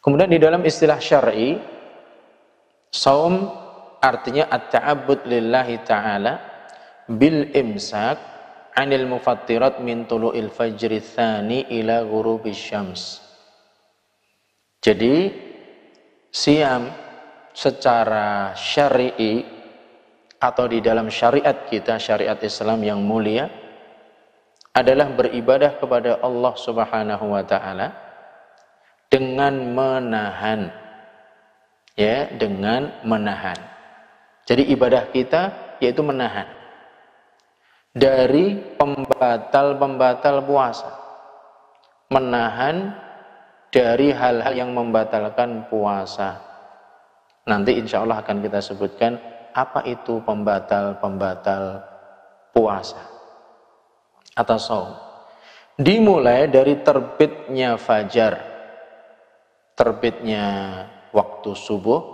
Kemudian di dalam istilah syar'i, saum artinya at-ta'abbud lillahi ta'ala bil imsak anil mufattirat min tulu'il fajri tsani ila ghurubi syams. Jadi siam secara syar'i atau di dalam syariat kita syariat Islam yang mulia adalah beribadah kepada Allah Subhanahu wa taala dengan menahan. Ya, dengan menahan. Jadi ibadah kita yaitu menahan dari pembatal-pembatal puasa. Menahan dari hal-hal yang membatalkan puasa. Nanti insya Allah akan kita sebutkan apa itu pembatal-pembatal puasa atau saum. Dimulai dari terbitnya fajar terbitnya waktu subuh,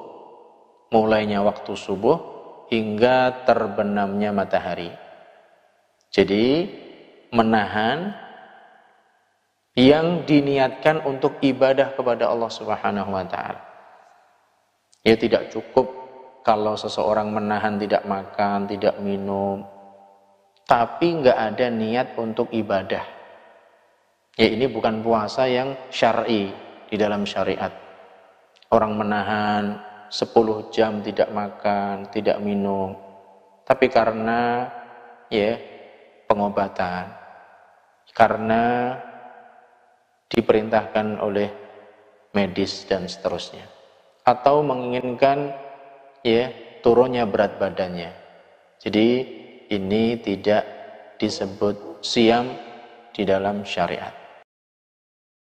mulainya waktu subuh hingga terbenamnya matahari. Jadi menahan yang diniatkan untuk ibadah kepada Allah Subhanahu wa taala. Ya tidak cukup kalau seseorang menahan tidak makan, tidak minum, tapi nggak ada niat untuk ibadah. Ya ini bukan puasa yang syar'i, di dalam syariat. Orang menahan 10 jam tidak makan, tidak minum, tapi karena ya pengobatan. Karena diperintahkan oleh medis dan seterusnya. Atau menginginkan ya turunnya berat badannya. Jadi ini tidak disebut siam di dalam syariat.